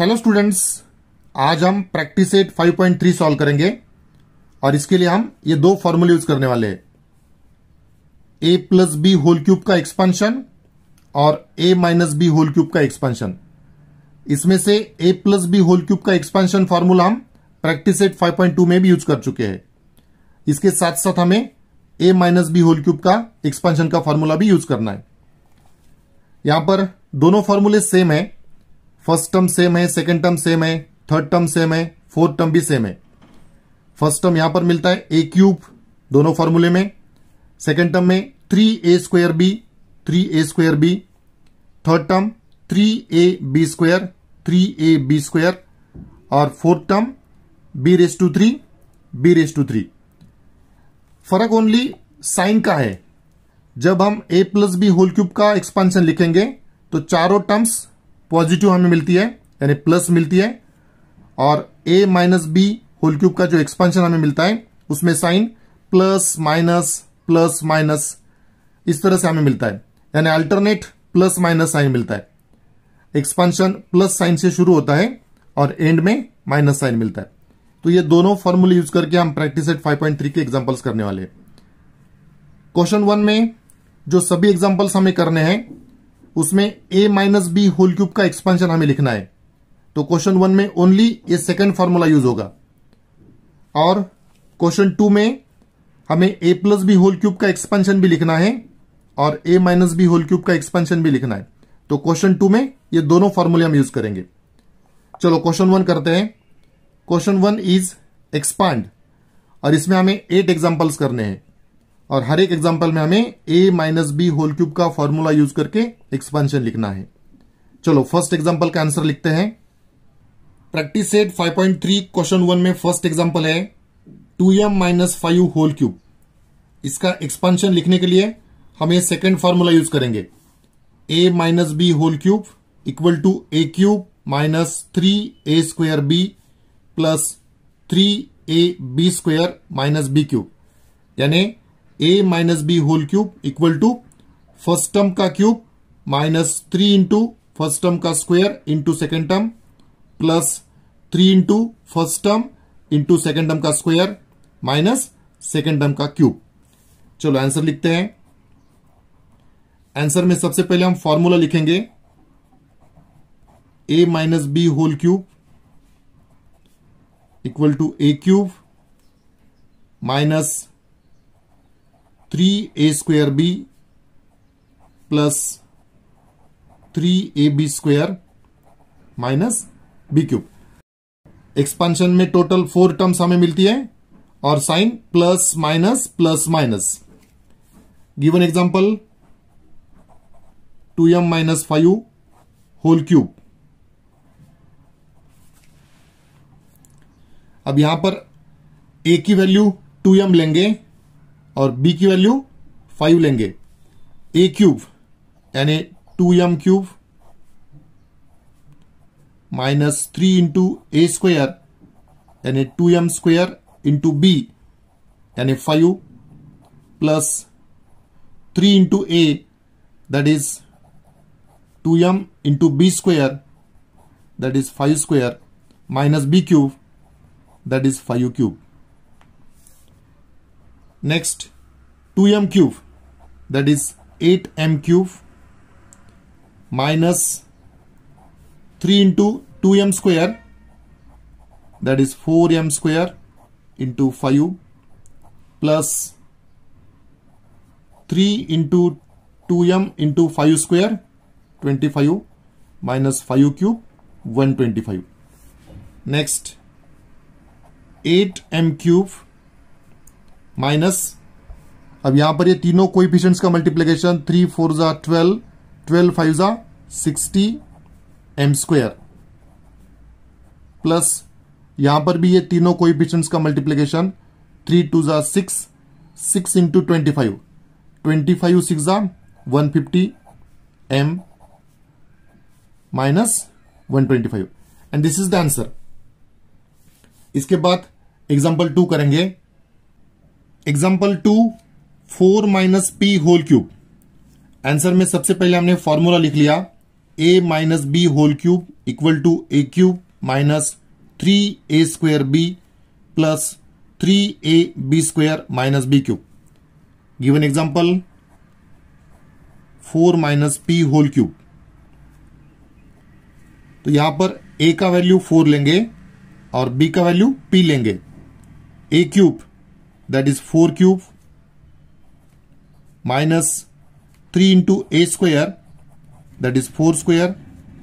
Hello students आज हम practice eight 5.3 solve करेंगे और इसके लिए हम ये दो फॉर्मूले यूज करने वाले हैं A plus B whole cube का एक्सपेंशन और A minus B whole cube का एक्सपेंशन इसमें से A plus B whole cube का एक्सपेंशन फॉर्मूला हम प्रैक्टिस एट 5.2 में भी यूज कर चुके हैं इसके साथ साथ हमें A minus B whole cube का एक्सपेंशन का फॉर्मूला भी यूज करना है यहां पर दोनों फॉर्मूले सेम है फर्स्ट टर्म सेम है सेकेंड टर्म सेम है थर्ड टर्म सेम है फोर्थ टर्म भी सेम है फर्स्ट टर्म यहां पर मिलता है ए क्यूब दोनों फॉर्मूले में सेकेंड टर्म में three A square B three A square B third term three A B square three A B square और fourth term B raise to three B raise to three फर्क only sign का है जब हम A plus B whole cube का expansion लिखेंगे तो चारों टर्म्स पॉजिटिव हमें मिलती है यानी प्लस मिलती है और A minus B whole cube का जो एक्सपेंशन हमें मिलता है उसमें sign plus minus plus minus इस तरह से हमें मिलता है यानी अल्टरनेट प्लस माइनस साइन मिलता है एक्सपेंशन प्लस साइन से शुरू होता है और एंड में माइनस साइन मिलता है तो ये दोनों फॉर्मूले यूज करके हम प्रैक्टिस एट 5.3 के एग्जांपल्स करने वाले हैं क्वेश्चन वन में जो सभी एग्जांपल्स हमें करने हैं उसमें A minus B whole cube का एक्सपेंशन हमें लिखना है तो क्वेश्चन वन में ओनली ये सेकेंड फॉर्मूला यूज होगा और क्वेश्चन टू में हमें A plus B whole cube का एक्सपेंशन भी लिखना है और A minus B whole cube का एक्सपेंशन भी लिखना है तो क्वेश्चन टू में ये दोनों फॉर्मूले हम यूज करेंगे चलो क्वेश्चन वन करते हैं क्वेश्चन वन इज एक्सपांड और इसमें हमें एट एग्जाम्पल्स करने हैं और हर एक एग्जाम्पल में हमें A minus B whole cube का फॉर्मूला यूज करके एक्सपेंशन लिखना है चलो फर्स्ट एग्जाम्पल का आंसर लिखते हैं प्रैक्टिस सेट 5.3 क्वेश्चन वन में फर्स्ट एग्जाम्पल है 2m M minus five whole cube इसका एक्सपेंशन लिखने के लिए हम ये सेकेंड फार्मूला यूज करेंगे A minus B whole cube equal to A cube minus three A square B plus three A B square minus B cube यानी A minus B whole cube equal to first term का cube minus three into first term का square into second term plus three into first term into second term का square minus second term का cube चलो answer लिखते हैं answer में सबसे पहले हम फॉर्मूला लिखेंगे A minus B whole cube equal to A cube minus three A square B plus three A B square minus B cube expansion में टोटल फोर टर्म्स हमें मिलती है और sign plus minus plus minus given example two M minus five whole cube अब यहां पर ए की value to M लेंगे और बी की वैल्यू फाइव लेंगे ए क्यूब यानी two m cube minus three into ए स्क्वेयर यानी two m square into b यानी five plus three into A that is two m into B square that is five square minus B cube that is five cube Next 2m cube that is 8m cube minus 3 into 2m square that is 4m square into 5 plus 3 into 2m into 5 square 25 minus 5 cube 125 next 8m cube minus अब यहां पर ये तीनों coefficients का multiplication three four जा twelve twelve five जा sixty m square plus यहां पर भी ये तीनों कोइफिशियंट्स का मल्टीप्लीकेशन थ्री टू जा six six into twenty five twenty five six जा one fifty m minus one twenty five and this is the answer इसके बाद एग्जाम्पल टू करेंगे example two four minus p whole cube answer में सबसे पहले हमने formula लिख लिया a minus B whole cube equal to A cube minus three A square B plus three A B square minus B cube given example four minus p whole cube तो यहां पर ए का वैल्यू फोर लेंगे और B का value p लेंगे ए cube that is 4 cube minus 3 into a square that is 4 square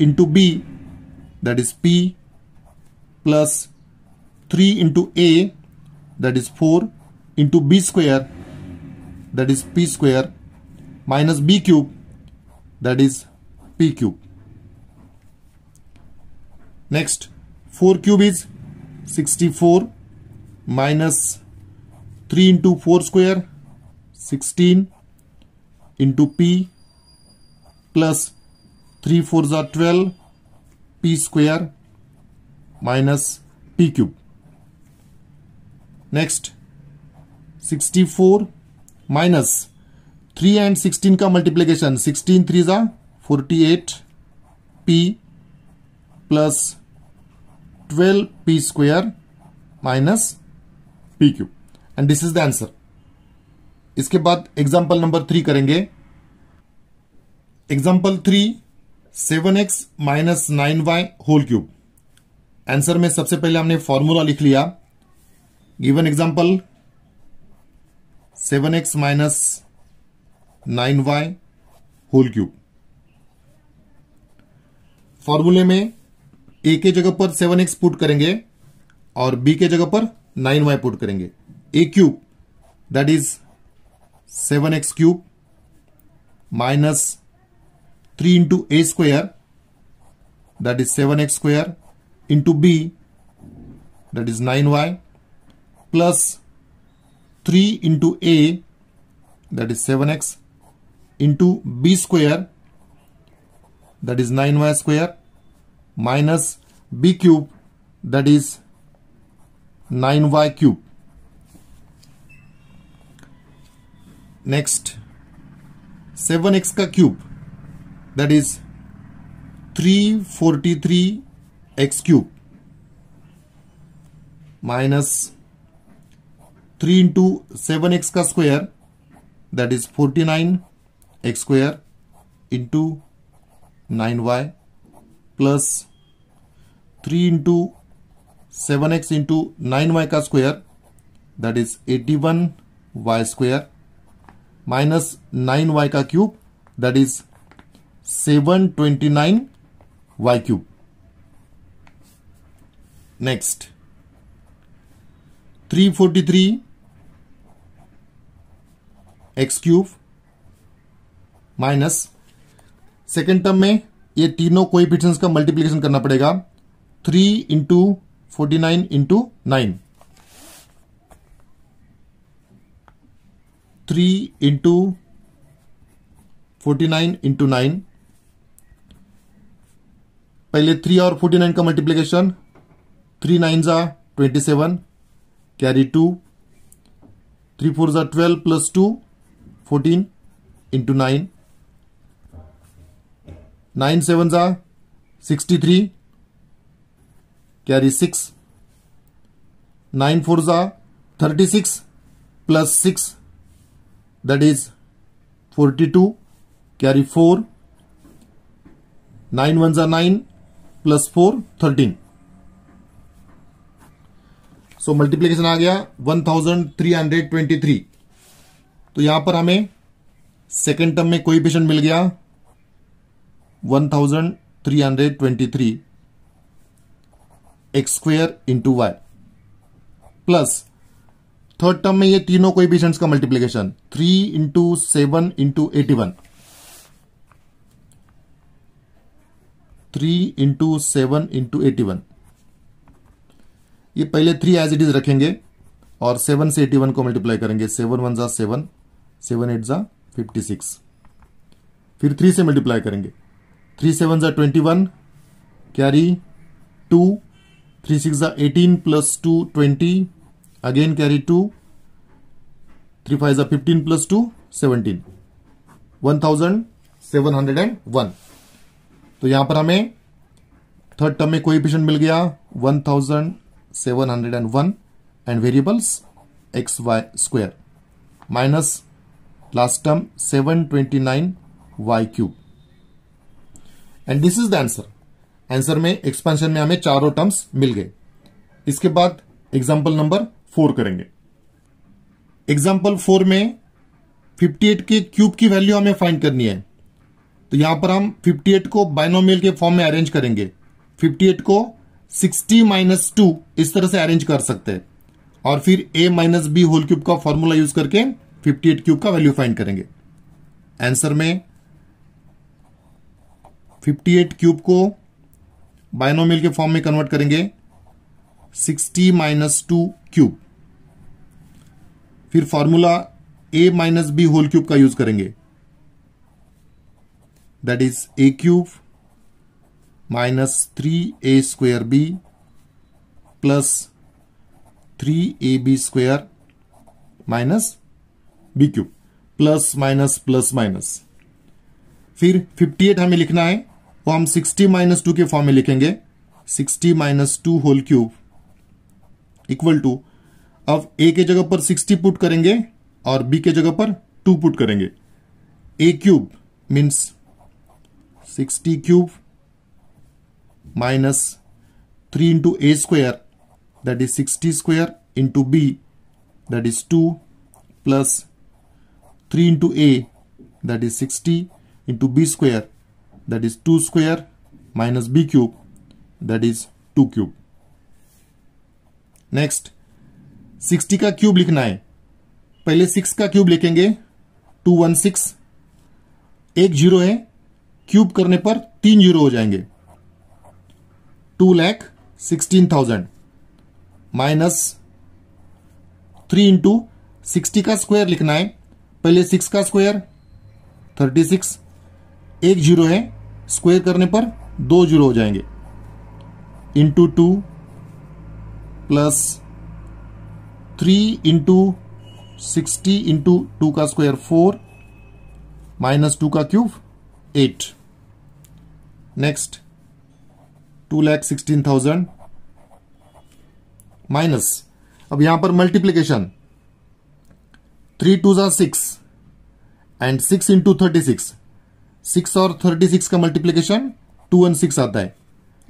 into b that is p plus 3 into a that is 4 into b square that is p square minus b cube that is p cube. Next 4 cube is 64 minus 3 into 4 square 16 into p plus 3 fours are 12 p square minus p cube. Next 64 minus 3 and 16 ka multiplication 16 3 जा 48 p plus 12 p square minus p cube. And this is the answer इसके बाद example number three करेंगे example three seven x minus nine y whole cube answer में सबसे पहले हमने formula लिख लिया given example seven x minus nine y whole cube फॉर्मूले में ए के जगह पर सेवन एक्स पुट करेंगे और बी के जगह पर नाइन वाई पुट करेंगे a cube that is 7x cube minus 3 into a square that is 7x square into b that is 9y plus 3 into a that is 7x into b square that is 9y square minus b cube that is 9y cube next 7x ka cube that is 343x cube minus 3 into 7x ka square that is 49x square into 9y plus 3 into 7x into 9y ka square that is 81y square minus nine y का cube that is seven twenty nine y cube next three forty three x cube minus second term में ये तीनों कोई का multiplication करना पड़ेगा three into forty nine into nine three into forty nine into nine पहले three और forty nine का मल्टीप्लीकेशन थ्री नाइन जा twenty seven carry two three four जा twelve plus two fourteen into nine nine seven जा sixty three carry six nine four जा thirty six plus six that is 42 carry 4 9 ones are 9 plus 4 13 so so, multiplication आ गया 1323 तो यहां पर हमें second term में कोई पेशेंट मिल गया 1323 x square into y plus third term में ये तीनों कोई का multiplication three into seven into eighty one three into seven into eighty one ये पहले थ्री एज इट इज रखेंगे और सेवन से एटी वन को मल्टीप्लाई करेंगे सेवन वन जा सेवन सेवन एट जा फिफ्टी सिक्स फिर थ्री से मल्टीप्लाई करेंगे थ्री सेवन जा twenty one carry two three six जा eighteen plus two twenty again carry two three five fifteen plus two seventeen one thousand seven hundred and one तो यहां पर हमें third term में कोई मिल गया one thousand seven hundred and one and variables x y square minus last term seven twenty nine y cube and this is the answer answer में expansion में हमें चारों टर्म्स मिल गए इसके बाद एग्जाम्पल नंबर फोर करेंगे एग्जाम्पल फोर में 58 के क्यूब की वैल्यू हमें फाइंड करनी है तो यहां पर हम 58 को बाइनोमियल के फॉर्म में अरेंज करेंगे 58 को 60 माइनस टू इस तरह से अरेंज कर सकते हैं और फिर a minus B whole cube का फॉर्मूला यूज करके 58 क्यूब का वैल्यू फाइंड करेंगे आंसर में 58 क्यूब को बाइनोमियल के फॉर्म में कन्वर्ट करेंगे सिक्सटी माइनस टू क्यूब फिर formula a minus B whole cube का यूज करेंगे that is a cube minus three A square B plus three A B square minus B cube plus minus plus minus फिर 58 हमें लिखना है वो हम 60 minus two के फॉर्म में लिखेंगे 60 minus two whole cube equal to अब ए के जगह पर सिक्सटी पुट करेंगे और बी के जगह पर टू पुट करेंगे ए cube means sixty cube minus three into A square that is sixty square into B that is two plus three into A that is sixty into B square that is two square minus B cube that is two cube next sixty का cube लिखना है पहले six का cube लिखेंगे two one six एक zero है cube करने पर तीन जीरो हो जाएंगे two lakh sixteen thousand minus three into sixty का स्क्वायर लिखना है पहले सिक्स का स्क्वायर थर्टी सिक्स एक जीरो है स्क्वायर करने पर दो जीरो हो जाएंगे into two plus three into sixty into two का स्क्वायर फोर माइनस टू का cube eight next two lakh sixteen thousand minus अब यहां पर मल्टीप्लीकेशन थ्री टू जार six and six into thirty six six और थर्टी सिक्स का multiplication two and six आता है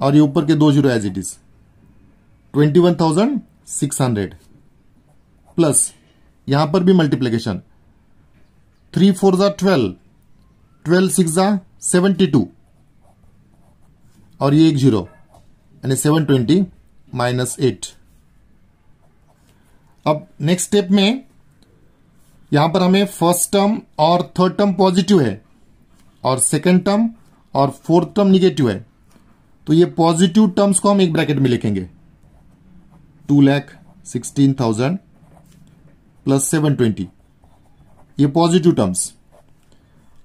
और ये ऊपर के दो zero as it is twenty one thousand six hundred plus यहां पर भी मल्टीप्लीकेशन थ्री फोर जा ट्वेल्व ट्वेल्व सिक्स जा सेवेंटी टू और ये एक जीरो यानी सेवन ट्वेंटी माइनस एट अब नेक्स्ट स्टेप में यहां पर हमें फर्स्ट टर्म और थर्ड टर्म पॉजिटिव है और सेकंड टर्म और फोर्थ टर्म निगेटिव है तो ये पॉजिटिव टर्म्स को हम एक ब्रैकेट में लिखेंगे two lakh sixteen thousand plus seven twenty ये पॉजिटिव टर्म्स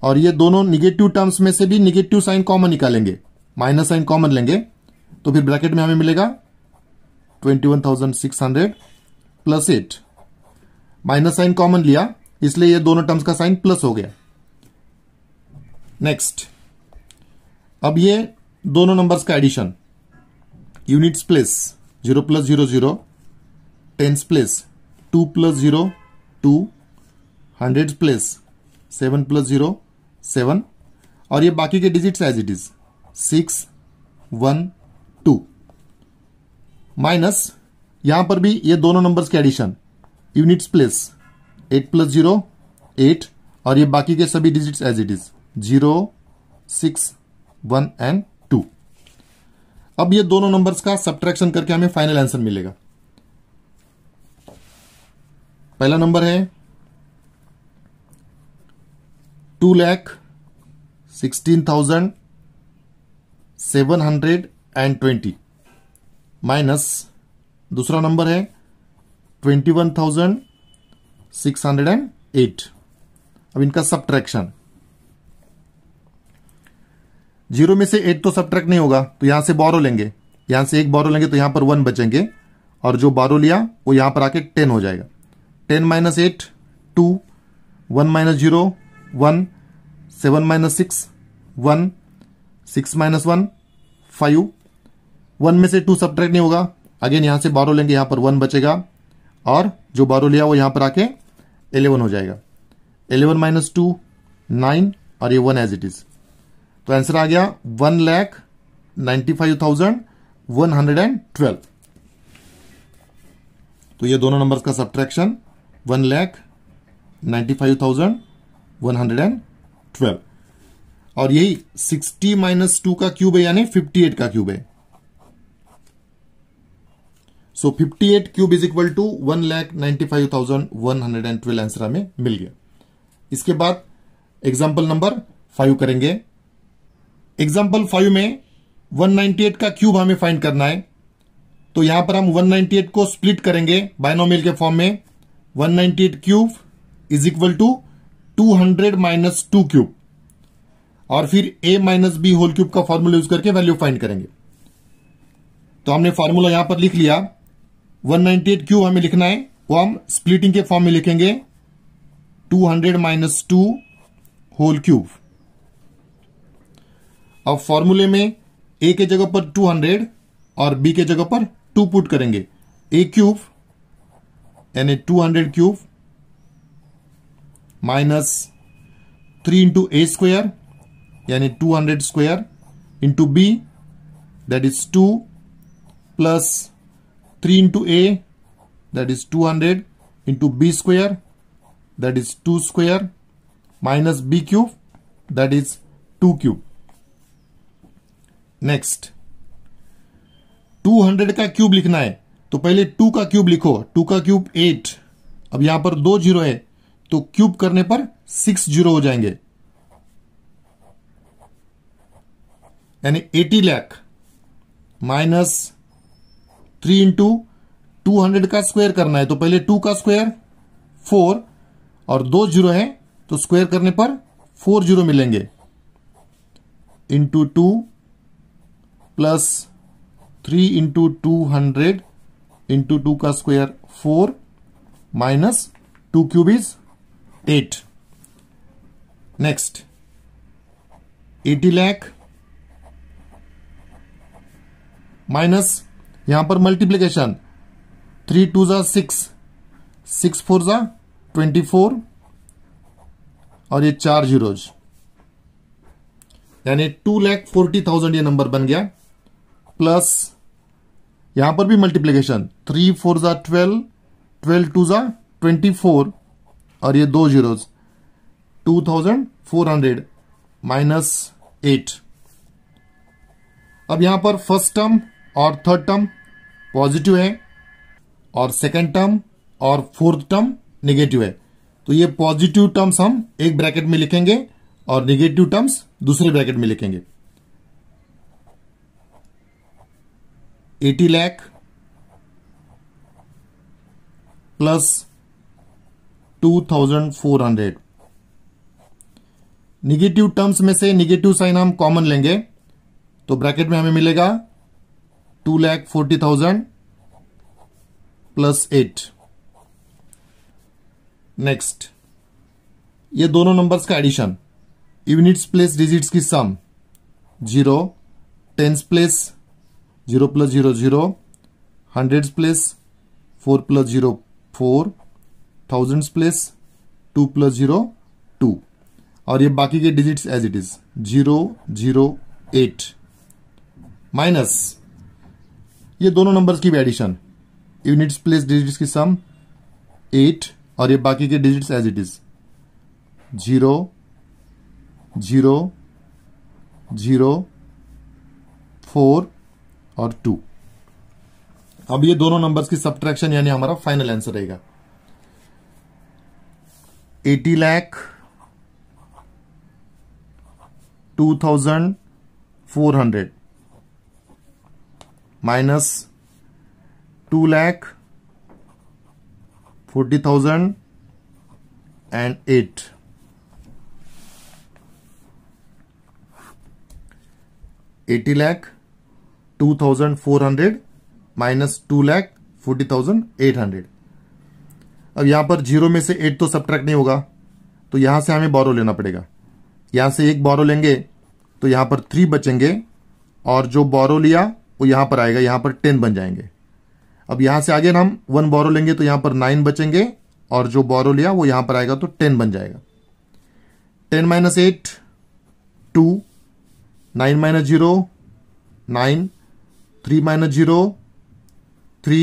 और ये दोनों निगेटिव टर्म्स में से भी निगेटिव साइन कॉमन निकालेंगे माइनस साइन कॉमन लेंगे तो फिर ब्रैकेट में हमें मिलेगा twenty one thousand six hundred plus eight minus sign common लिया इसलिए ये दोनों टर्म्स का साइन प्लस हो गया नेक्स्ट अब ये दोनों नंबर्स का addition units place zero plus zero zero tens place two plus zero two hundred place seven plus zero seven और ये बाकी के digits as it is six one two minus यहां पर भी ये दोनों नंबर्स के addition units place eight plus zero eight और ये बाकी के सभी digits as it is zero six one and अब ये दोनों नंबर्स का सब्ट्रैक्शन करके हमें फाइनल आंसर मिलेगा पहला नंबर है two lakh sixteen thousand seven hundred and twenty minus दूसरा नंबर है twenty one thousand six hundred and eight अब इनका सब्ट्रैक्शन जीरो में से एट तो सब ट्रैक्ट नहीं होगा तो यहां से बारो लेंगे यहां से एक बारो लेंगे तो यहां पर वन बचेंगे और जो बारो लिया वो यहां पर आके टेन हो जाएगा ten minus eight two one minus zero one seven minus six one six minus one five one में से टू सब नहीं होगा अगेन यहां से बारो लेंगे यहां पर वन बचेगा और जो बारो लिया वो यहां पर आके एलेवन हो जाएगा एलेवन माइनस टू नाइन और ये वन एज इट इज़ तो आंसर आ गया one lakh ninety five thousand one hundred and twelve तो ये दोनों नंबर्स का subtraction one lakh ninety five thousand one hundred and twelve और यही सिक्सटी माइनस टू का क्यूब है यानी फिफ्टी एट का क्यूब है so fifty eight cube is equal to one lakh ninety five thousand one hundred and twelve answer हमें मिल गया इसके बाद एग्जाम्पल नंबर फाइव करेंगे एग्जाम्पल फाइव में 198 का क्यूब हमें फाइंड करना है तो यहां पर हम 198 को स्प्लिट करेंगे बायनोमियल के फॉर्म में 198 cube is equal to 200 minus two cube और फिर a minus B whole cube का फॉर्मूला यूज करके वैल्यू फाइंड करेंगे तो हमने फॉर्मूला यहां पर लिख लिया 198 क्यूब हमें लिखना है वो हम स्प्लिटिंग के फॉर्म में लिखेंगे 200 hundred minus two whole cube अब फॉर्मूले में ए के जगह पर टू हंड्रेड और बी के जगह पर टू पुट करेंगे ए क्यूब यानी two hundred cube minus three into ए स्क्वेयर यानी two hundred square into B that is two plus three into A that is two hundred into B square that is two square minus B cube that is two cube next 200 का cube लिखना है तो पहले to का cube लिखो to का cube eight अब यहां पर दो जीरो है तो क्यूब करने पर सिक्स जीरो हो जाएंगे यानी eighty lakh minus three into two hundred का स्क्वायर करना है तो पहले टू का स्क्वायर फोर और दो जीरो है तो स्क्वायर करने पर फोर जीरो मिलेंगे into two plus three into two hundred into two का square four minus two cube is eight next eighty lakh minus यहां पर मल्टीप्लीकेशन थ्री टू जा सिक्स सिक्स फोर जा ट्वेंटी फोर और ये चार जीरोज यानी टू लैख फोर्टी थाउजेंड ये नंबर बन गया प्लस यहां पर भी मल्टीप्लीकेशन थ्री फोर ज़ा ट्वेल्व ट्वेल्व टू ज़ा ट्वेंटी फोर और ये दो zero two thousand four hundred minus eight अब यहां पर फर्स्ट टर्म और थर्ड टर्म पॉजिटिव है और सेकेंड टर्म और फोर्थ टर्म नेगेटिव है तो ये पॉजिटिव टर्म्स हम एक ब्रैकेट में लिखेंगे और निगेटिव टर्म्स दूसरे ब्रैकेट में लिखेंगे eighty lakh plus two thousand four hundred negative terms में से निगेटिव साइन हम कॉमन लेंगे तो ब्रैकेट में हमें मिलेगा two lakh forty thousand plus eight next ये दोनों नंबर्स का एडिशन यूनिट्स प्लेस डिजिट्स की sum zero tens place zero plus zero zero hundred plus four plus zero four thousands plus two plus zero two और ये बाकी के digits as it is zero zero eight minus ये दोनों numbers की भी addition units place digits की सम eight और ये बाकी के digits as it is zero zero zero four और टू अब ये दोनों नंबर की सब्ट्रैक्शन यानी हमारा फाइनल आंसर रहेगा eighty lakh two thousand four hundred minus two lakh forty thousand and eight eighty lakh 2400 minus two lakh forty thousand eight hundred अब यहां पर जीरो में से एट तो सब्ट्रैक्ट नहीं होगा तो यहां से हमें बोरो लेना पड़ेगा यहां से एक बोरो लेंगे तो यहां पर थ्री बचेंगे और जो बोरो लिया वो यहां पर आएगा यहां पर टेन बन जाएंगे अब यहां से आगे हम वन बोरो लेंगे तो यहां पर नाइन बचेंगे और जो बोरो लिया वो यहां पर आएगा तो टेन बन जाएगा ten minus eight two nine minus zero nine 3 minus zero three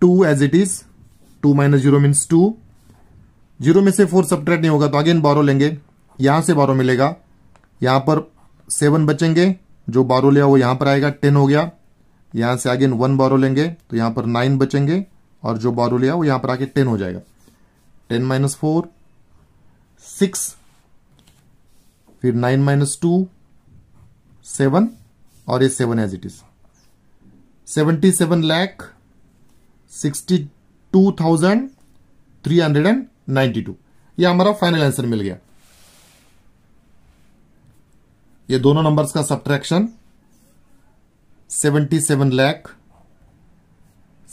two as it is 2 minus zero means two zero में से फोर सब्ट्रैक्ट नहीं होगा तो अगेन बारो लेंगे यहां से बारो मिलेगा यहां पर सेवन बचेंगे जो बारो लिया वो यहां पर आएगा टेन हो गया यहां से अगेन वन बारो लेंगे तो यहां पर नाइन बचेंगे और जो बारो लिया वो यहां पर आके टेन हो जाएगा टेन माइनस फोर सिक्स फिर नाइन माइनस टू सेवन और ये seven as it is seventy seven lakh sixty two thousand three hundred and ninety two यह हमारा फाइनल आंसर मिल गया ये दोनों नंबर्स का subtraction seventy seven lakh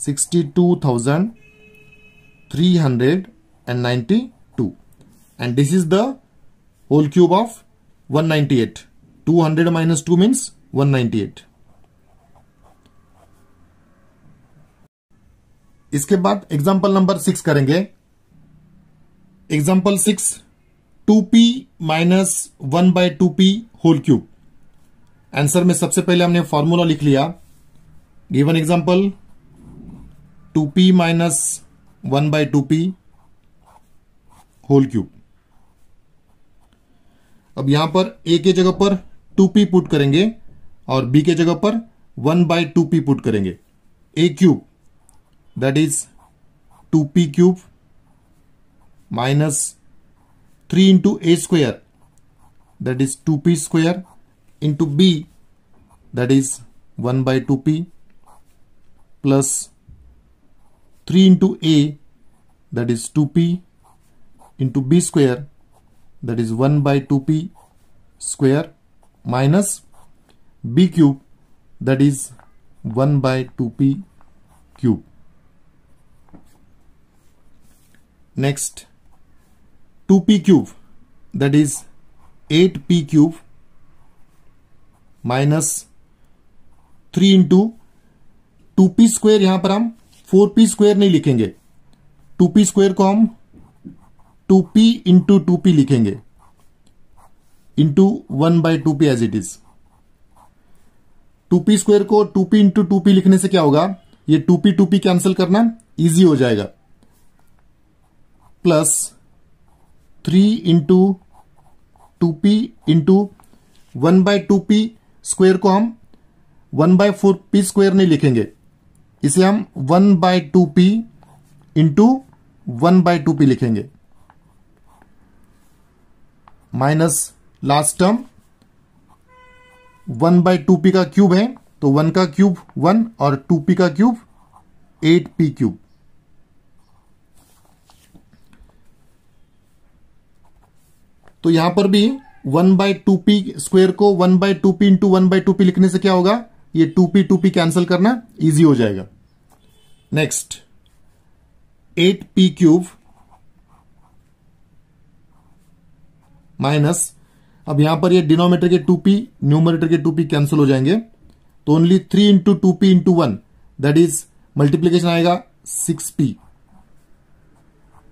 sixty two thousand three hundred and ninety two and this is the whole cube of one ninety eight two hundred minus two means 198 इसके बाद example number six करेंगे example six two P minus one by two P whole cube answer में सबसे पहले हमने formula लिख लिया given example two P minus one by two P whole cube अब यहां पर ए के जगह पर टू पी पुट करेंगे और बी के जगह पर one by two P put करेंगे ए cube that is two P cube minus three into A square that is two P square into B that is one by two P plus three into A that is two P into B square that is one by two P square minus b cube that is 1 by 2p cube. Next 2p cube that is 8p cube minus three into two P square यहां पर हम four P square नहीं लिखेंगे to P square को हम two P into two P लिखेंगे into one by two P as it is two P square को two P into two P लिखने से क्या होगा ये two P two P cancel करना इजी हो जाएगा plus three into two P into one by two P square को हम one by four P square नहीं लिखेंगे इसे हम one by two P into one by two P लिखेंगे minus last term one by two P का cube है तो वन का क्यूब वन और टू पी का क्यूब एट पी क्यूब तो यहां पर भी one by two P square को one by two P into one by two P लिखने से क्या होगा ये two P two P cancel करना इजी हो जाएगा next eight P cube minus अब यहां पर ये डिनोमीटर के टू पी न्यूमरेटर के 2p कैंसिल हो जाएंगे तो only three into two P into one that is multiplication आएगा सिक्स पी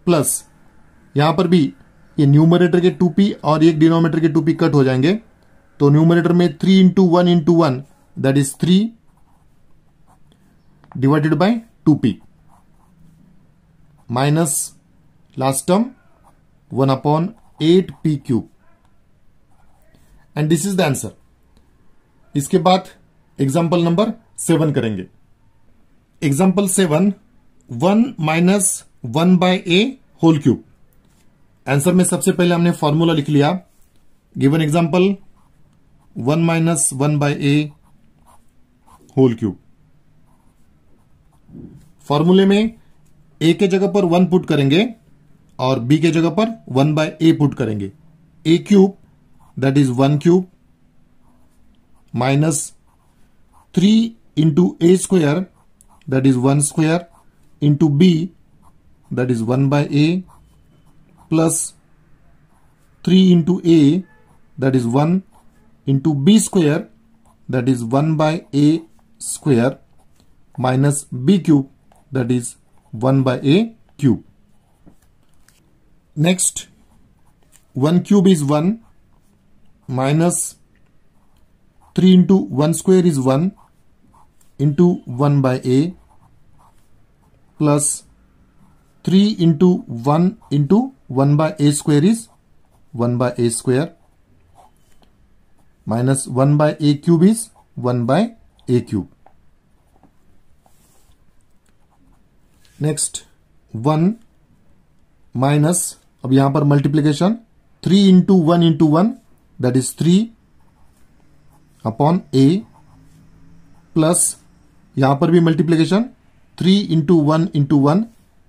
प्लस यहां पर भी ये न्यूमरेटर के टू पी और एक डिनोमीटर के टू पी कट हो जाएंगे तो न्यूमरेटर में three into one into one that is three divided by two P minus last term one upon eight P cube and this is the answer इसके बाद example number seven करेंगे example seven one minus one by A whole cube answer में सबसे पहले हमने formula लिख लिया given example one minus one by A whole cube फॉर्मूले में ए के जगह पर वन पुट करेंगे और बी के जगह पर वन बाय ए पुट करेंगे ए cube that is 1 cube minus 3 into a square that is 1 square into b that is 1 by a plus 3 into a that is 1 into b square that is 1 by a square minus b cube that is 1 by a cube. Next 1 cube is 1 minus three into one square is one into one by A plus three into one into one by A square is one by A square minus one by A cube is one by A cube next one minus अब यहां पर multiplication three into one into one that is 3 upon A plus यहां पर भी multiplication three into one into one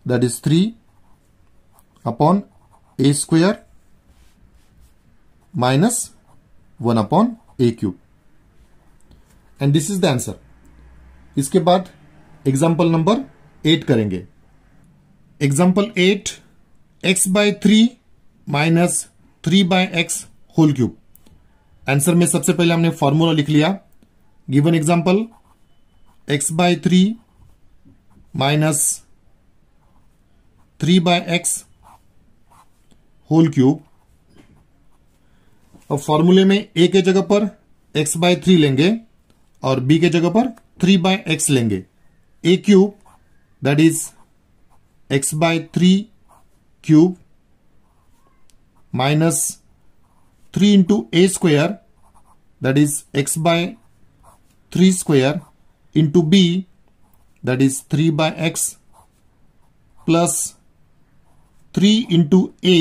that is three upon A square minus one upon A cube and this is the answer इसके बाद example number eight करेंगे example eight X by three minus three by X whole cube answer में सबसे पहले हमने formula लिख लिया given example X by three minus three by X whole cube अब फॉर्मूले में ए के जगह पर एक्स बाय थ्री लेंगे और बी के जगह पर थ्री बाय एक्स लेंगे ए cube that is X by three cube minus three into A square that is x by 3 square into b that is 3 by x plus 3 into a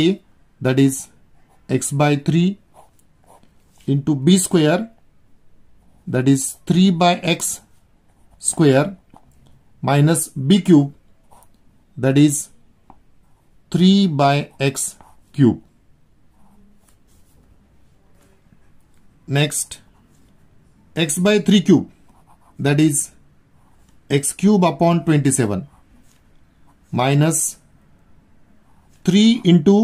that is x by 3 into b square that is 3 by x square minus b cube that is 3 by x cube. X x three cube that is X x upon twenty seven minus three into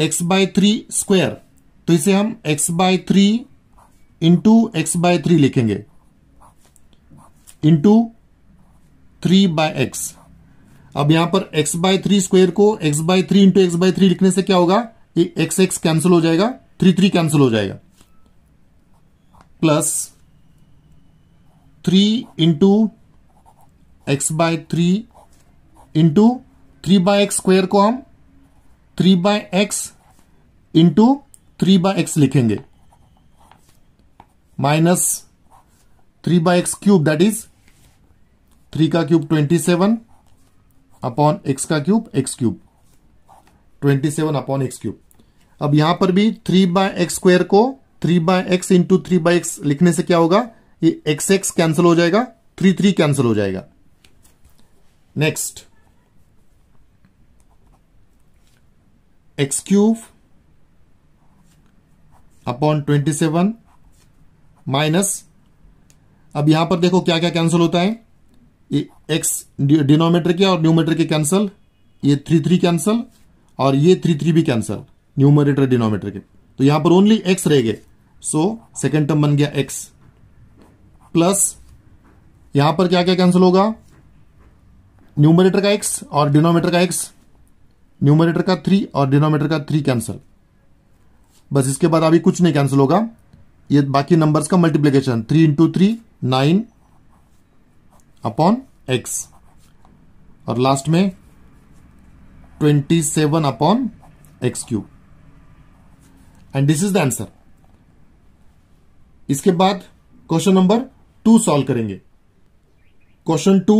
X by three square तो इसे हम x by three into X by three लिखेंगे into three by X अब यहां पर X by three square को X by three into X by three लिखने से क्या होगा एक्स एक्स कैंसिल हो जाएगा थ्री थ्री कैंसिल हो जाएगा plus three into X by three into three by X square को हम three by X into three by X लिखेंगे minus three by X cube that is three का cube twenty seven upon X का cube X cube twenty seven upon X cube अब यहां पर भी three by X square को three by X into three by X लिखने से क्या होगा ये एक्स एक्स कैंसिल हो जाएगा थ्री थ्री कैंसिल हो जाएगा next X cube upon twenty seven minus अब यहां पर देखो क्या क्या कैंसिल होता है ये एक्स डिनोमीटर के और न्यूमीटर के कैंसिल ये थ्री थ्री कैंसिल और ये थ्री थ्री भी कैंसिल न्यूमरेटर डिनोमीटर के तो यहां पर ओनली एक्स रह गए सो सेकेंड टर्म बन गया एक्स प्लस यहां पर क्या क्या कैंसिल होगा न्यूमरेटर का एक्स और डिनोमीटर का एक्स न्यूमरेटर का थ्री और डिनोमीटर का थ्री कैंसिल बस इसके बाद अभी कुछ नहीं कैंसिल होगा ये बाकी नंबर्स का multiplication three into three nine upon X और लास्ट में twenty seven upon X cube and this is the answer इसके बाद क्वेश्चन नंबर टू सॉल्व करेंगे क्वेश्चन टू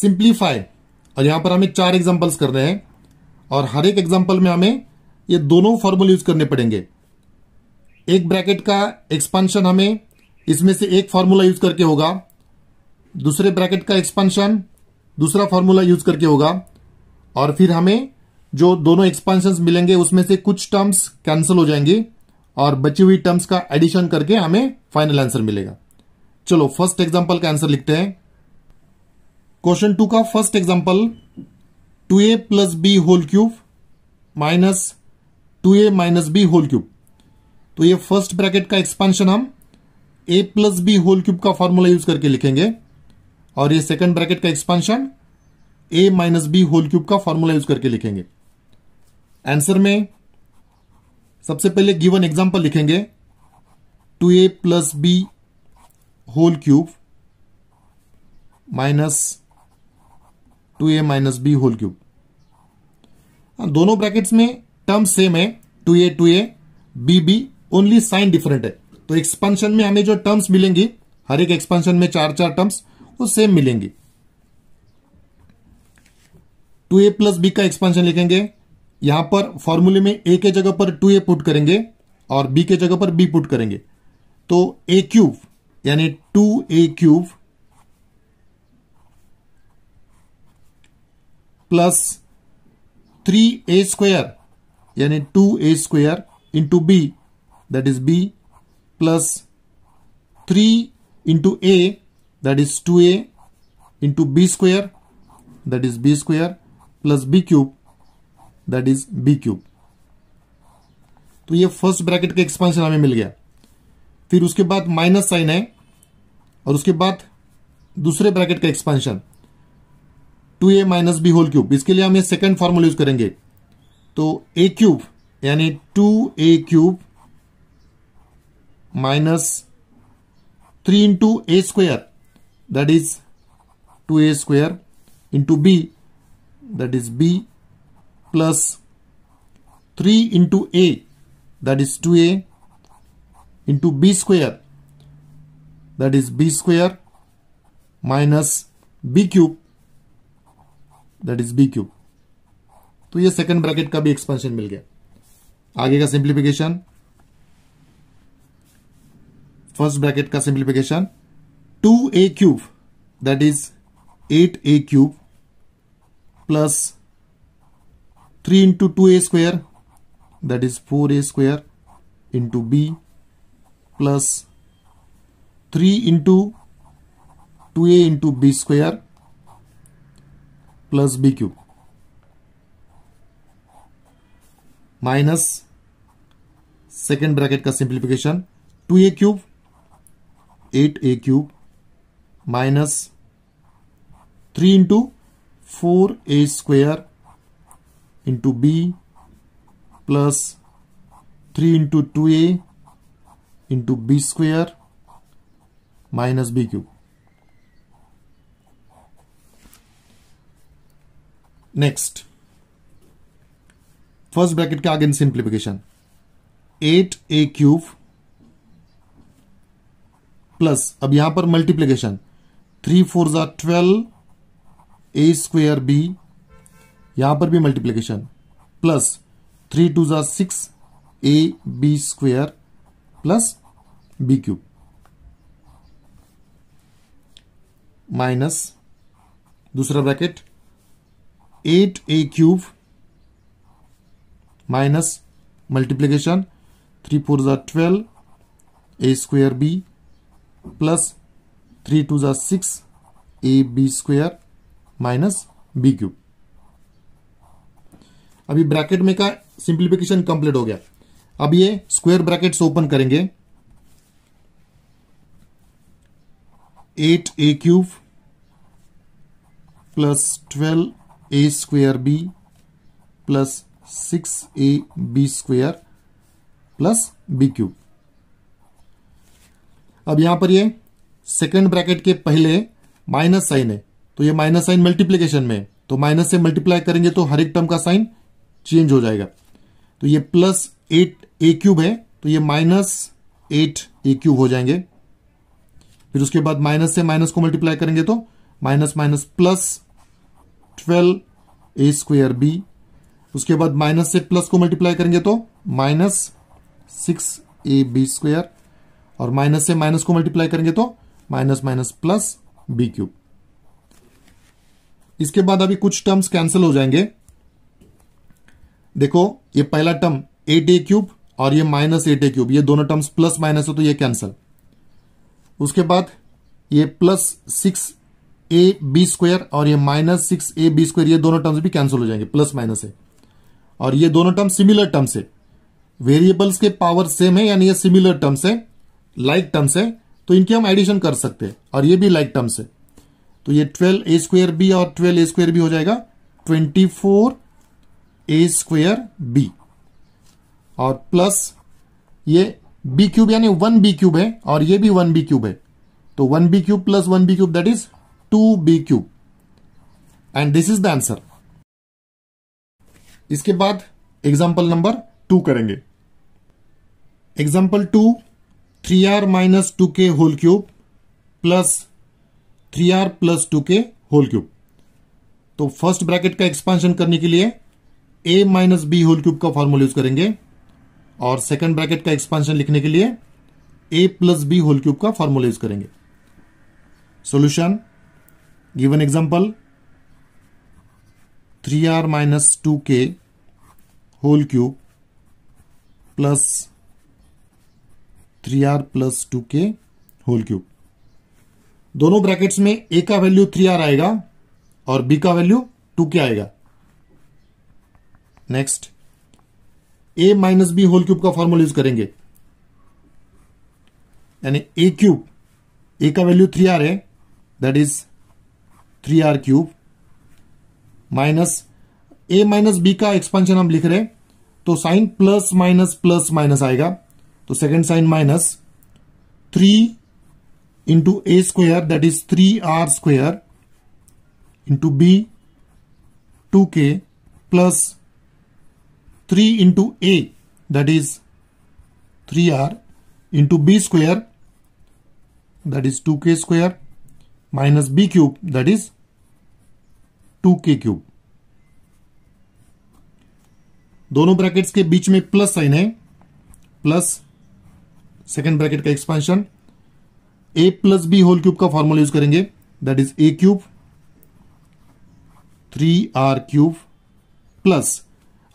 सिंप्लीफाई और यहां पर हमें चार एग्जाम्पल्स करने हैं और हर एक एग्जाम्पल में हमें ये दोनों फॉर्मूले यूज करने पड़ेंगे एक ब्रैकेट का एक्सपांशन हमें इसमें से एक फार्मूला यूज करके होगा दूसरे ब्रैकेट का एक्सपांशन दूसरा फार्मूला यूज करके होगा और फिर हमें जो दोनों एक्सपांशन मिलेंगे उसमें से कुछ टर्म्स कैंसिल हो जाएंगे और बची हुई टर्म्स का एडिशन करके हमें फाइनल आंसर मिलेगा चलो फर्स्ट एग्जाम्पल का आंसर लिखते हैं क्वेश्चन टू का first example two A plus B whole cube minus two A minus B whole cube तो ये फर्स्ट ब्रैकेट का एक्सपांशन हम A plus B whole cube का फॉर्मूला यूज करके लिखेंगे और ये सेकंड ब्रैकेट का एक्सपांशन ए माइनस बी होल क्यूब का फॉर्मूला यूज करके लिखेंगे आंसर में सबसे पहले गिवन एग्जाम्पल लिखेंगे two A plus B whole cube minus two A minus B whole cube दोनों ब्रैकेट्स में टर्म सेम है two A two A B B only sign different है तो एक्सपेंशन में हमें जो टर्म्स मिलेंगी हर एक एक्सपेंशन में चार चार टर्म्स वो सेम मिलेंगी टू ए प्लस बी का एक्सपेंशन लिखेंगे यहां पर फॉर्मूले में ए के जगह पर टू ए पुट करेंगे और बी के जगह पर बी पुट करेंगे तो ए क्यूब यानी टू ए क्यूब प्लस थ्री ए स्क्वेयर यानी two A square into B that is B plus three into A that is two A into B square that is B square plus B cube that is B cube तो ये first bracket का expansion हमें मिल गया फिर उसके बाद minus sign है और उसके बाद दूसरे ब्रैकेट का expansion two A minus B whole cube इसके लिए हम ये सेकेंड फॉर्मूला यूज करेंगे तो ए क्यूब यानी two A cube minus three into A square that is two A square into B that is B plus 3 into a that is 2a into b square that is b square minus B cube that is B cube तो ये second bracket का भी expansion मिल गया आगे का simplification first bracket का simplification two A cube that is eight A cube plus 3 into 2a square that is 4a square into b plus 3 into 2a into b square plus b cube minus second bracket का simplification two ए cube eight ए cube minus three into four ए square into b plus 3 into 2a into b square minus b cube. Next, first bracket ka again simplification 8a cube plus अब यहां पर multiplication three four जार twelve a square b यहां पर भी multiplication plus three two जा six a B square plus B cube minus दूसरा bracket eight ए cube minus multiplication three four जा twelve a square B plus three two जा six a B square minus B cube अभी bracket में का simplification complete हो गया अब ये स्क्वायर ब्रैकेट ओपन करेंगे eight A cube plus twelve a square B plus six a B square plus B cube अब यहां पर ये सेकेंड ब्रैकेट के पहले माइनस साइन है तो ये माइनस साइन मल्टीप्लीकेशन में तो माइनस से मल्टीप्लाई करेंगे तो हर एक टर्म का साइन चेंज हो जाएगा तो ये प्लस एट ए क्यूब है तो ये माइनस एट ए क्यूब हो जाएंगे फिर उसके बाद माइनस से माइनस को मल्टीप्लाई करेंगे तो minus minus plus twelve a square b उसके बाद माइनस से प्लस को मल्टीप्लाई करेंगे तो minus six a B square और माइनस से माइनस को मल्टीप्लाई करेंगे तो minus minus plus B cube इसके बाद अभी कुछ टर्म्स कैंसिल हो जाएंगे देखो ये पहला टर्म एट ए क्यूब और ये माइनस एट ए क्यूब ये दोनों टर्म्स प्लस माइनस हो तो ये कैंसिल उसके बाद ये plus six a B square और ये minus six a B square ये दोनों टर्म्स भी कैंसिल हो जाएंगे प्लस माइनस है और ये दोनों टर्म सिमिलर टर्म्स है वेरिएबल्स के पावर सेम है यानी ये सिमिलर टर्म्स है लाइक टर्म्स है तो इनके हम एडिशन कर सकते हैं और ये भी लाइक टर्म्स है तो ये ट्वेल्व ए स्क्वायर बी और ट्वेल्व ए स्क्वायर बी हो जाएगा ट्वेंटी फोर ए स्क्वेयर बी और प्लस ये बी क्यूब यानी वन बी क्यूब है और ये भी वन बी क्यूब है तो one b cube plus one b cube that is two b cube and this is the answer इसके बाद एग्जाम्पल नंबर टू करेंगे example two three r minus two k whole cube plus three r plus two k whole cube तो first bracket का expansion करने के लिए a minus B whole cube का formula use करेंगे और सेकंड ब्रैकेट का एक्सपांशन लिखने के लिए a plus B whole cube का फॉर्मूला यूज करेंगे solution given example three r minus two k whole cube plus three r plus two k whole cube दोनों ब्रैकेट्स में ए का वैल्यू थ्री आर आएगा और बी का value two k आएगा next a minus B whole cube का formula use करेंगे यानी ए क्यूब ए का वैल्यू थ्री आर है that is three r cube minus a minus b का एक्सपांशन हम लिख रहे हैं तो sign plus minus plus minus आएगा तो second sign minus three into A square that is three r square into b two k plus three into a that is r into b square that is k square minus b cube that is k cube दोनों brackets के बीच में plus sign है plus second bracket का expansion a plus B whole cube का formula use करेंगे that is a cube three r cube plus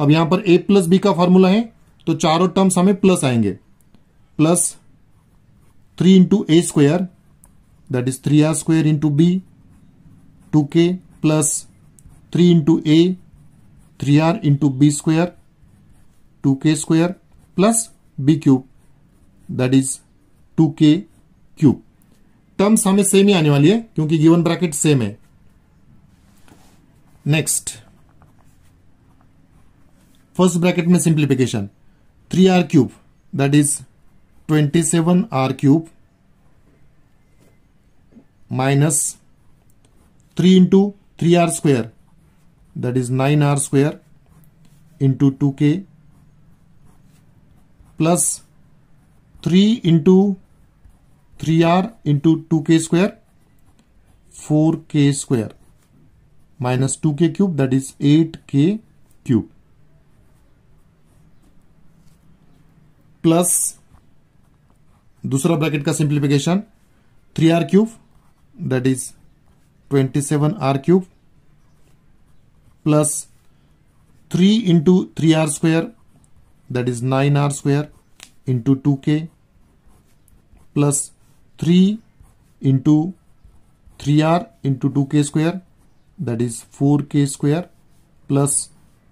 अब यहां पर ए प्लस बी का फॉर्मूला है तो चारों टर्म्स हमें प्लस आएंगे plus three into A square that is three r square into b two k plus three into a three r into B square two k square plus B cube that is two k cube terms हमें same ही आने वाली है क्योंकि given bracket same है next first bracket में simplification three r cube that is twenty seven r cube minus three into three r square that is nine r square into two k plus three into three r into two k square four k square minus two k cube that is eight k cube plus दूसरा bracket का simplification three r cube that is twenty seven r cube plus three into three r square that is nine r square into two k plus three into three r into two k square that is four k square plus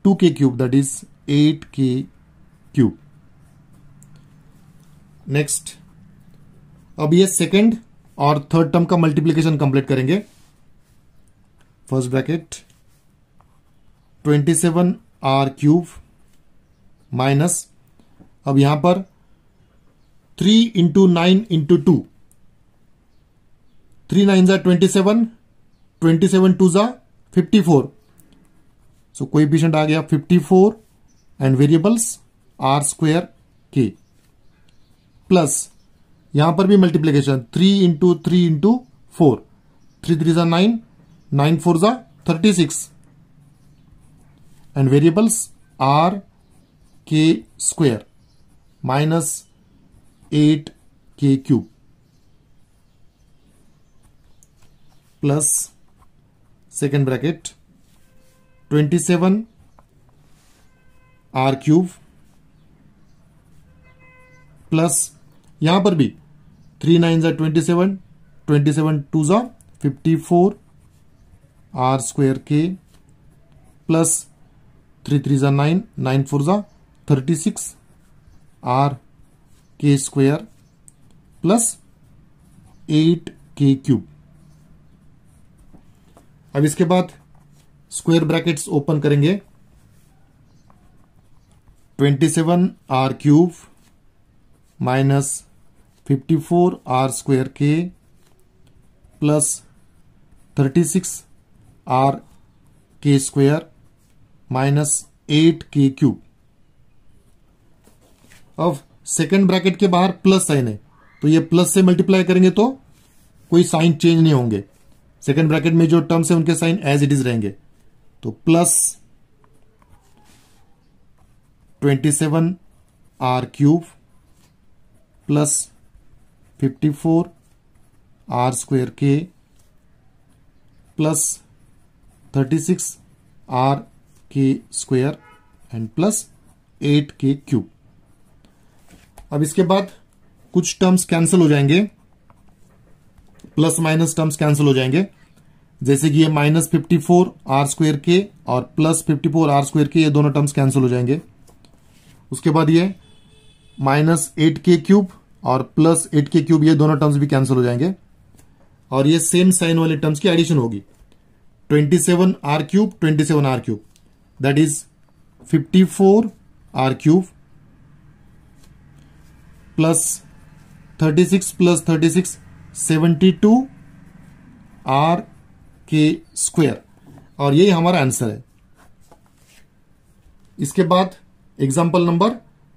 two k cube that is eight k cube next अब ये second और third term का multiplication complete करेंगे first bracket twenty seven r cube minus अब यहां पर three into nine into two three nine ज़ा twenty seven twenty seven two ज़ा फिफ्टी फोर सो कोई पेशेंट आ गया fifty four and variables r square k plus यहां पर भी multiplication three into three into four three three जा nine nine four जा thirty six and variables r k square minus eight k cube plus second bracket twenty seven r cube plus यहां पर भी three nine ज़ा twenty seven twenty seven two ज़ा fifty four r square k plus three three ज़ा nine nine four ज़ा thirty six r k square plus eight k cube अब इसके बाद स्क्वेयर ब्रैकेट्स ओपन करेंगे twenty seven r cube minus fifty four r square k plus thirty six r k square minus eight k cube अब second bracket के बाहर plus sign है तो ये प्लस से मल्टीप्लाई करेंगे तो कोई साइन चेंज नहीं होंगे सेकेंड ब्रैकेट में जो टर्म्स है उनके साइन एज इट इज रहेंगे तो plus twenty seven r cube plus fifty four r square k plus thirty six r k square and plus eight k cube अब इसके बाद कुछ टर्म्स कैंसिल हो जाएंगे प्लस माइनस टर्म्स कैंसिल हो जाएंगे जैसे कि ये minus fifty four r square k और plus fifty four r square k ये दोनों टर्म्स कैंसिल हो जाएंगे उसके बाद ये माइनस एट के क्यूब और प्लस एट के क्यूब ये दोनों टर्म्स भी कैंसिल हो जाएंगे और ये सेम साइन वाले टर्म्स की एडिशन होगी twenty seven r cube twenty seven r cube that is fifty four r cube plus thirty six plus thirty six seventy two r k square और यही हमारा आंसर है इसके बाद एग्जाम्पल नंबर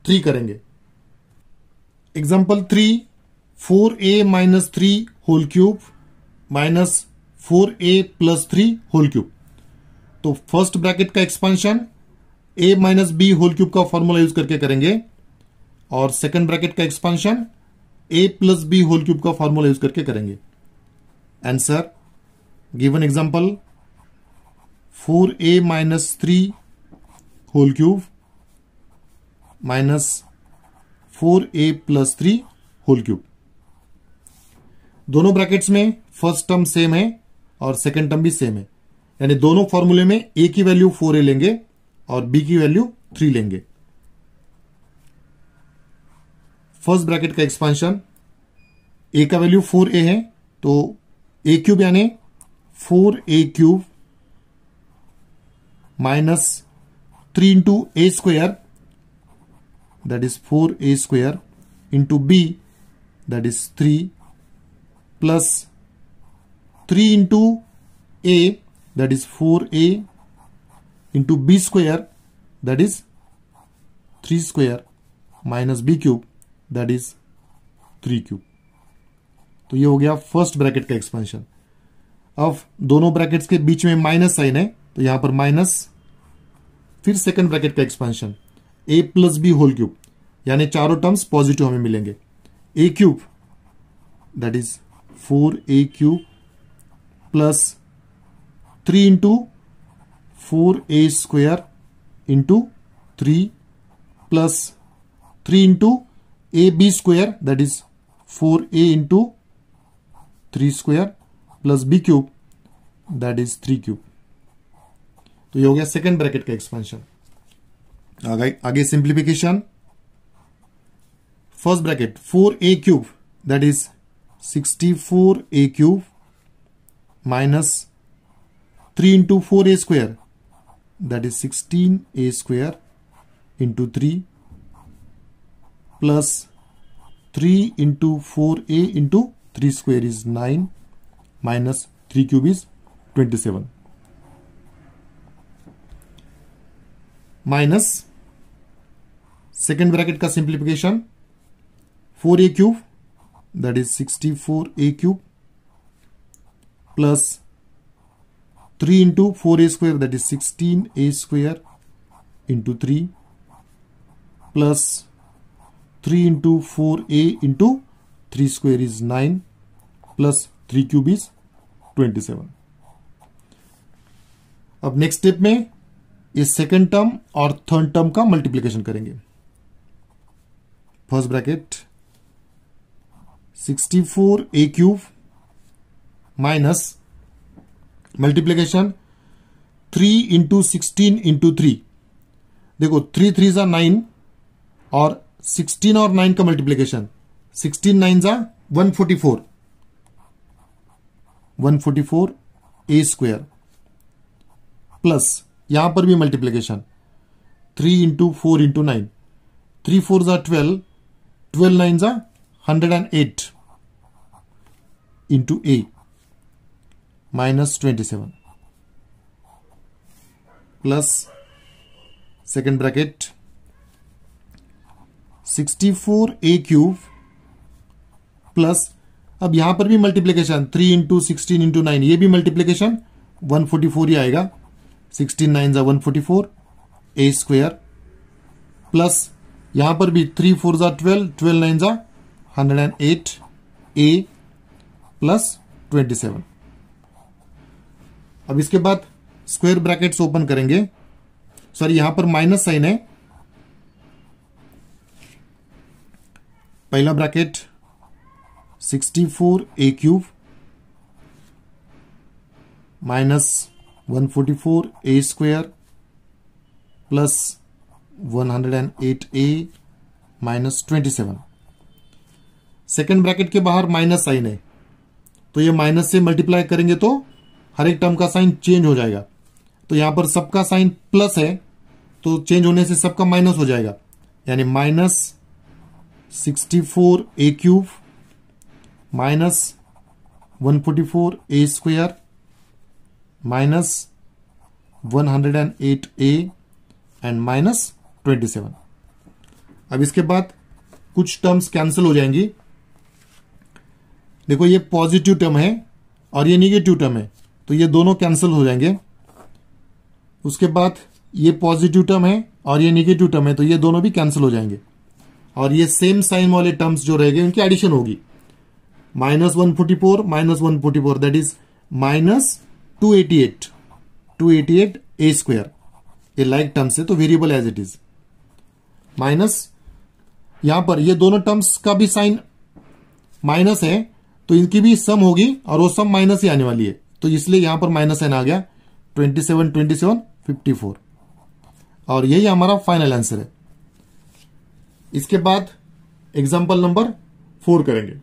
थ्री करेंगे example three four a minus three whole cube minus four a plus three whole cube तो first bracket का expansion ए minus B whole cube का फॉर्मूला यूज करके करेंगे और सेकंड ब्रैकेट का expansion a plus B whole cube का formula use करके करेंगे answer given example four a minus three whole cube minus four a plus three whole cube दोनों brackets में फर्स्ट टर्म सेम है और सेकेंड टर्म भी same है यानी दोनों फॉर्मूले में ए की वैल्यू फोर ए लेंगे और बी की वैल्यू थ्री लेंगे फर्स्ट ब्रैकेट का एक्सपांशन ए का वैल्यू फोर ए है तो ए क्यूब यानी four a cube minus three into A square that is 4a square into b that is 3 plus 3 into a that is 4a into b square that is 3 square minus B cube that is three cube तो ये हो गया first bracket का expansion अब दोनों brackets के बीच में माइनस साइन है तो यहां पर माइनस फिर सेकंड ब्रैकेट का expansion a plus B whole cube यानी चारों टर्म्स पॉजिटिव हमें मिलेंगे a cube that is four a cube plus three into four A square into three plus three into a B square that is four a into three square plus B cube that is three cube तो ये हो गया second bracket का expansion okay again simplification first bracket 4a cube that is 64a cube minus 3 into 4a square that is 16a square into 3 plus 3 into 4a into 3 square is 9 minus 3 cube is 27 minus second bracket का simplification four a cube that is sixty four a cube plus three into four a square that is sixteen a square into three plus three into four a into three square is nine plus three cube is twenty seven अब next step में ये second term और third term का multiplication करेंगे bracket sixty 64 a cube minus multiplication 3 into sixteen into three देखो three three ज़ा nine और sixteen और नाइन का मल्टीप्लीकेशन सिक्सटीन नाइन ज़ा one forty four one forty four ए स्क्वेयर प्लस यहां पर भी multiplication three into four into nine three four ज़ा twelve 12 nines are 108 into A minus 27 plus second bracket 64 A cube plus अब यहां पर भी multiplication three into sixteen into nine ये भी मल्टीप्लीकेशन वन फोर्टी फोर ही आएगा सिक्सटीन नाइन जा वन फोर्टी फोर ए स्क्वेयर प्लस यहां पर भी थ्री फोर जा ट्वेल्व ट्वेल्व नाइन जा hundred and eight a plus twenty seven अब इसके बाद स्क्वायर ब्रैकेट्स ओपन करेंगे सॉरी यहां पर माइनस साइन है पहला bracket sixty four a cube minus one forty four A square plus 108a minus twenty seven second bracket के बाहर माइनस साइन है तो ये माइनस से मल्टीप्लाई करेंगे तो हर एक टर्म का साइन चेंज हो जाएगा तो यहां पर सबका साइन प्लस है तो चेंज होने से सबका माइनस हो जाएगा यानी minus sixty four a cube minus one forty four A square minus one hundred and eight a and minus twenty seven अब इसके बाद कुछ टर्म्स कैंसिल हो जाएंगी देखो ये पॉजिटिव टर्म है और ये निगेटिव टर्म है तो ये दोनों कैंसिल हो जाएंगे उसके बाद ये पॉजिटिव टर्म है और ये निगेटिव टर्म है तो ये दोनों भी कैंसिल हो जाएंगे और ये सेम साइन वाले टर्म्स जो रहेंगे उनकी एडिशन होगी minus one forty four minus one forty four that is minus two eighty eight two eighty eight a square ये लाइक टर्म्स है तो variable as it is minus यहां पर ये दोनों टर्म्स का भी साइन माइनस है तो इनकी भी सम होगी और वो सम माइनस ही आने वाली है तो इसलिए यहां पर माइनस एन आ गया twenty seven twenty seven fifty four और यही हमारा फाइनल आंसर है इसके बाद एग्जाम्पल नंबर फोर करेंगे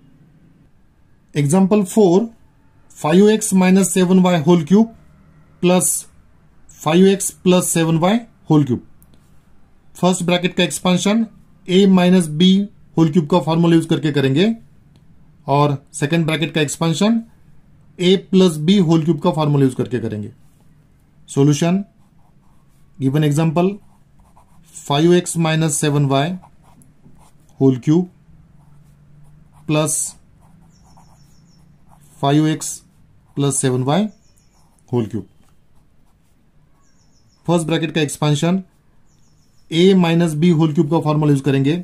example four five x minus seven y whole cube plus five x plus seven y whole cube first bracket का एक्सपांशन ए minus B whole cube का formula use करके करेंगे और second bracket का expansion a plus B whole cube का formula use करके करेंगे solution given example five x minus seven y whole cube plus five x plus seven y whole cube first bracket का expansion ए minus B whole cube का formula use करेंगे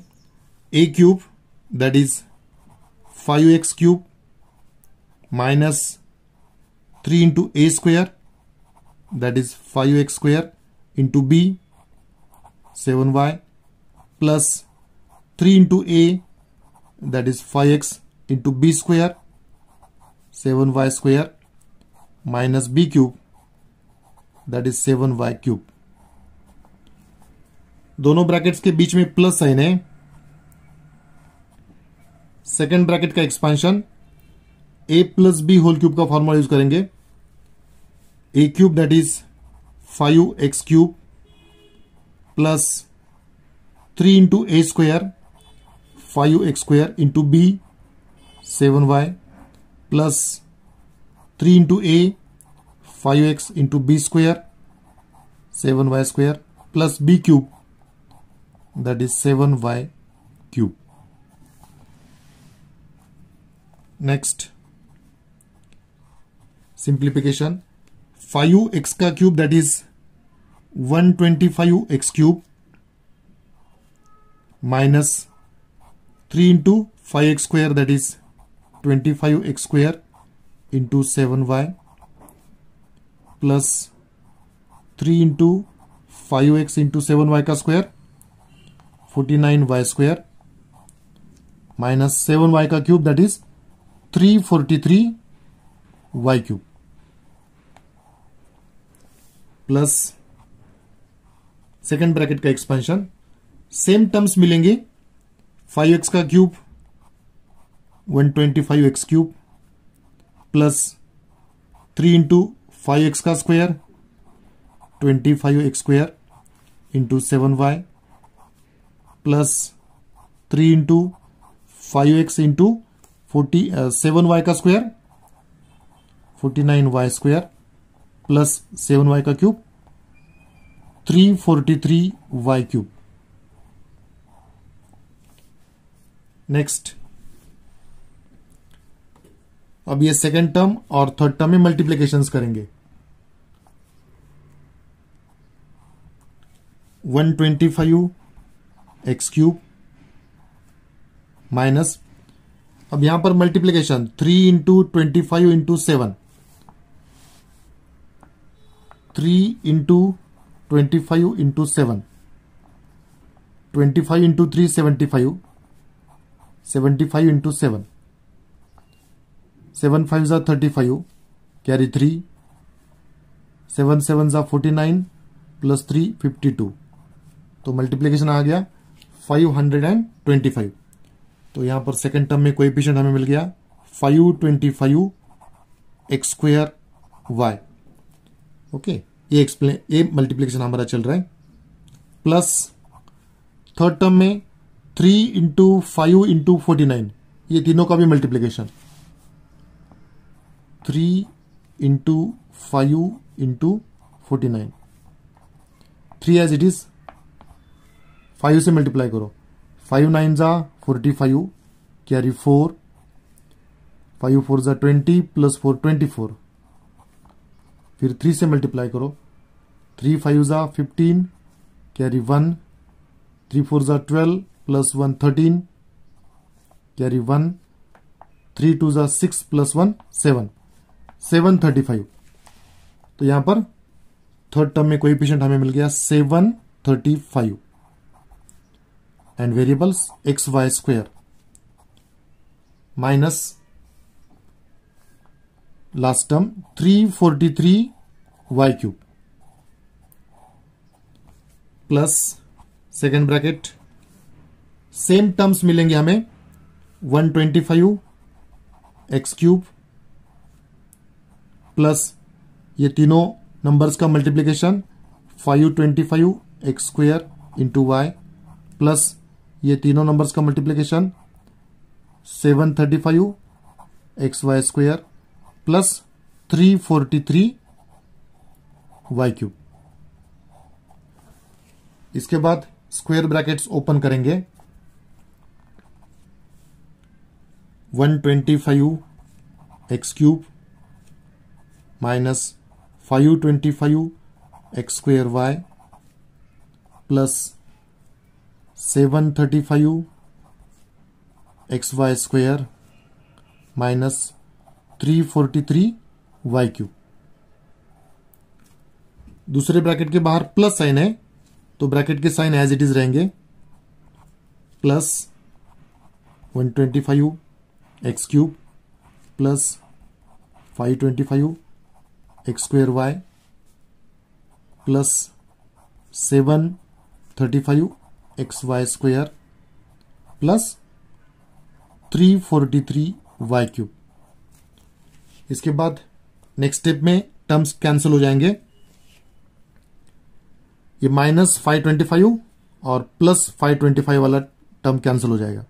ए cube that is five x cube minus three into A square that is five x square into b seven y plus three into A that is five x into B square seven y square minus B cube that is seven Y cube दोनों brackets के बीच में plus sign है second bracket का expansion a plus B whole cube का formula use करेंगे ए cube that is five x cube plus three into A square five x square into b seven y plus three into a five x into B square seven y square plus B cube that is 7y cube. Next, simplification 5x cube that is 125x cube minus 3 into 5x square that is 25x square into 7y plus 3 into 5x into 7y ka square forty nine y square minus seven y का cube that is three forty three y cube plus second bracket का expansion same terms मिलेंगे five x का cube one twenty five x cube plus three into five x का square twenty five x square into seven y plus three into five x into forty seven y का square forty nine y square plus seven y का cube three forty three y cube next अब ये second term और third term में multiplication करेंगे 125 x cube minus अब यहां पर multiplication three into twenty five into seven three into twenty five into seven twenty five into three seventy five seventy five into seven seven five ज़ा thirty five carry three seven seven ज़ा forty nine plus three fifty two तो multiplication आ गया five hundred and twenty five तो यहां पर second term में कोई पिशन हमें मिल गया five twenty five x square y okay ये एक्सप्लेन ये मल्टीप्लीकेशन हमारा चल रहा है प्लस थर्ड टर्म में three into five into forty nine ये तीनों का भी multiplication three into five into forty nine three as it is five से मल्टीप्लाई करो फाइव नाइन ज़ा forty five carry four five four ज़ा twenty plus four twenty four फिर three से मल्टीप्लाई करो थ्री फाइव ज़ा fifteen carry one three four ज़ा twelve plus one thirteen carry one three two ज़ा six plus one seven seven thirty five तो यहां पर थर्ड टर्म में कोई पेशेंट हमें मिल गया seven thirty five and variables xy square minus last term 343 y cube plus second bracket same terms मिलेंगे हमें 125 एक्स क्यूब प्लस ये तीनों नंबर्स का multiplication 525 x square into y plus ये तीनों नंबर्स का multiplication seven thirty five x y square plus three forty three y cube इसके बाद स्क्वेयर ब्रैकेट्स ओपन करेंगे one twenty five x cube minus five twenty five x square y plus seven thirty five x y square minus three forty three y cube दूसरे ब्रैकेट के बाहर plus sign है तो bracket के sign as it is रहेंगे plus one twenty five x cube plus five twenty five x square y plus seven thirty five x y square plus three forty three y cube इसके बाद next step में terms cancel हो जाएंगे ये minus five twenty five और plus five twenty five वाला term cancel हो जाएगा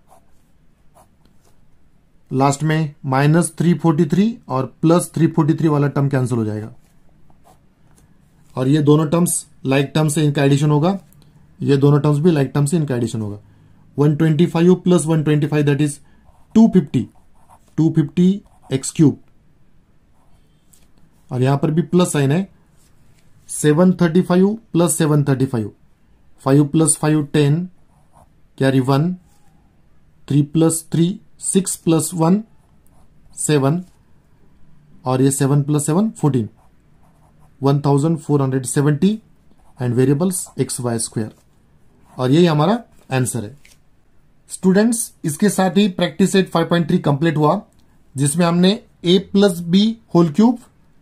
लास्ट में माइनस थ्री फोर्टी थ्री और प्लस थ्री फोर्टी थ्री वाला टर्म कैंसिल हो जाएगा और ये दोनों टर्म्स लाइक टर्म से इनका एडिशन होगा ये दोनों टर्म्स भी लाइक टर्म से इनका एडिशन होगा one twenty five plus one twenty five that is two fifty two fifty x cube और यहां पर भी प्लस साइन है seven thirty five plus seven thirty five five plus five ten carry one three plus three six plus one seven और ये seven plus seven fourteen one thousand four hundred seventy and variables x y square और यही हमारा answer है students इसके साथ ही practice set 5.3 complete हुआ जिसमें हमने a plus B whole cube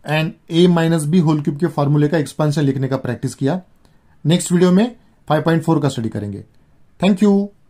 and a minus B whole cube के फॉर्मूले का एक्सपांशन लिखने का प्रैक्टिस किया नेक्स्ट वीडियो में 5.4 का स्टडी करेंगे थैंक यू